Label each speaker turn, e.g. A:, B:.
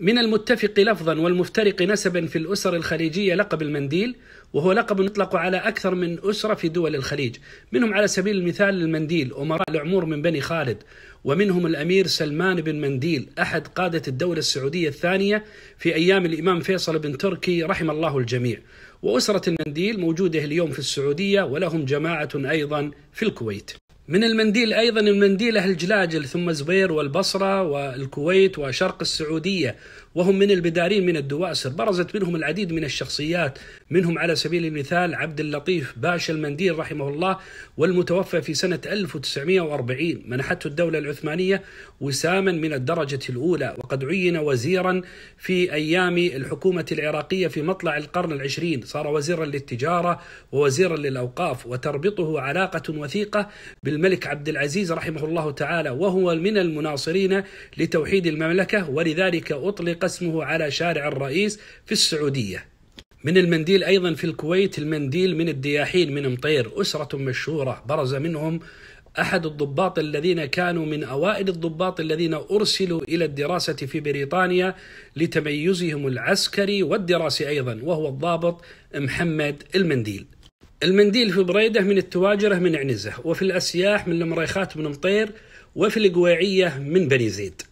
A: من المتفق لفظا والمفترق نسبا في الأسر الخليجية لقب المنديل وهو لقب يطلق على أكثر من أسرة في دول الخليج منهم على سبيل المثال المنديل أمراء العمور من بني خالد ومنهم الأمير سلمان بن منديل أحد قادة الدولة السعودية الثانية في أيام الإمام فيصل بن تركي رحم الله الجميع وأسرة المنديل موجودة اليوم في السعودية ولهم جماعة أيضا في الكويت من المنديل أيضا المنديل أهل جلاجل ثم زبير والبصرة والكويت وشرق السعودية وهم من البدارين من الدواسر برزت منهم العديد من الشخصيات منهم على سبيل المثال عبد اللطيف باشا المنديل رحمه الله والمتوفى في سنة 1940 منحته الدولة العثمانية وساما من الدرجة الأولى وقد عين وزيرا في أيام الحكومة العراقية في مطلع القرن العشرين صار وزيرا للتجارة ووزيرا للأوقاف وتربطه علاقة وثيقة بال الملك عبد العزيز رحمه الله تعالى وهو من المناصرين لتوحيد المملكة ولذلك أطلق اسمه على شارع الرئيس في السعودية من المنديل أيضا في الكويت المنديل من الدياحين من مطير أسرة مشهورة برز منهم أحد الضباط الذين كانوا من أوائل الضباط الذين أرسلوا إلى الدراسة في بريطانيا لتميزهم العسكري والدراسي أيضا وهو الضابط محمد المنديل المنديل في بريده من التواجره من عنزه وفي الاسياح من المريخات بن مطير وفي القويعيه من بني زيد